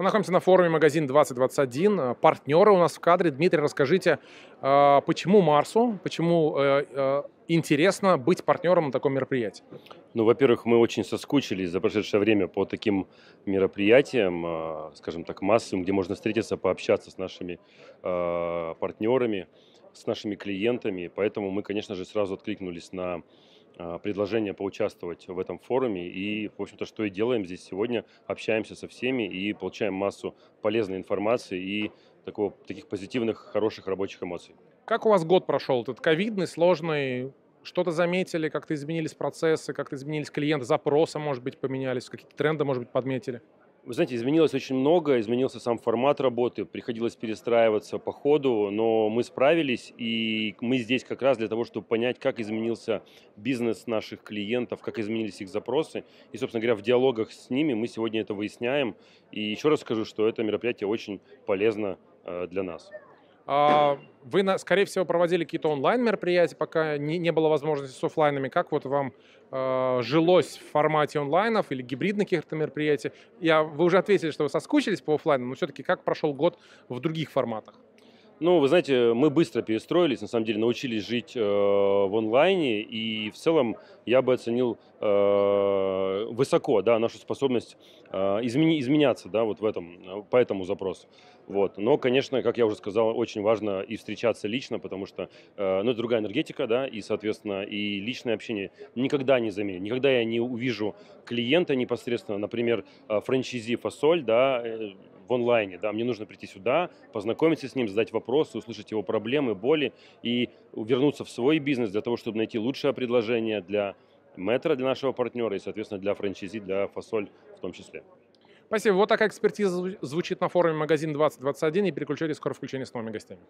Мы находимся на форуме «Магазин 2021». Э, партнеры у нас в кадре. Дмитрий, расскажите, э, почему Марсу, почему э, интересно быть партнером на таком мероприятии? Ну, во-первых, мы очень соскучились за прошедшее время по таким мероприятиям, скажем так, массовым, где можно встретиться, пообщаться с нашими партнерами, с нашими клиентами. Поэтому мы, конечно же, сразу откликнулись на а, предложение поучаствовать в этом форуме. И, в общем-то, что и делаем здесь сегодня, общаемся со всеми и получаем массу полезной информации и такого, таких позитивных, хороших рабочих эмоций. Как у вас год прошел? Этот ковидный, сложный, что-то заметили, как-то изменились процессы, как-то изменились клиенты, запросы, может быть, поменялись, какие-то тренды, может быть, подметили? Вы знаете, изменилось очень много, изменился сам формат работы, приходилось перестраиваться по ходу, но мы справились, и мы здесь как раз для того, чтобы понять, как изменился бизнес наших клиентов, как изменились их запросы. И, собственно говоря, в диалогах с ними мы сегодня это выясняем. И еще раз скажу, что это мероприятие очень полезно э, для нас. А, вы, скорее всего, проводили какие-то онлайн-мероприятия, пока не, не было возможности с офлайнами. Как вот вам э, жилось в формате онлайнов или гибридных каких-то мероприятий? Я, вы уже ответили, что вы соскучились по офлайну, но все-таки как прошел год в других форматах? Ну, вы знаете, мы быстро перестроились, на самом деле, научились жить э, в онлайне, и в целом я бы оценил э, высоко, да, нашу способность э, измени, изменяться, да, вот в этом, по этому запросу. Вот. Но, конечно, как я уже сказал, очень важно и встречаться лично, потому что, э, ну, это другая энергетика, да, и, соответственно, и личное общение никогда не заменит. Никогда я не увижу клиента непосредственно, например, э, франчайзи «Фасоль», да, э, в онлайне, да, мне нужно прийти сюда, познакомиться с ним, задать вопросы, услышать его проблемы, боли и вернуться в свой бизнес для того, чтобы найти лучшее предложение для метра, для нашего партнера и, соответственно, для франчайзи, для фасоль в том числе. Спасибо. Вот такая экспертиза звучит на форуме «Магазин 2021» и переключайтесь, скоро включение с новыми гостями.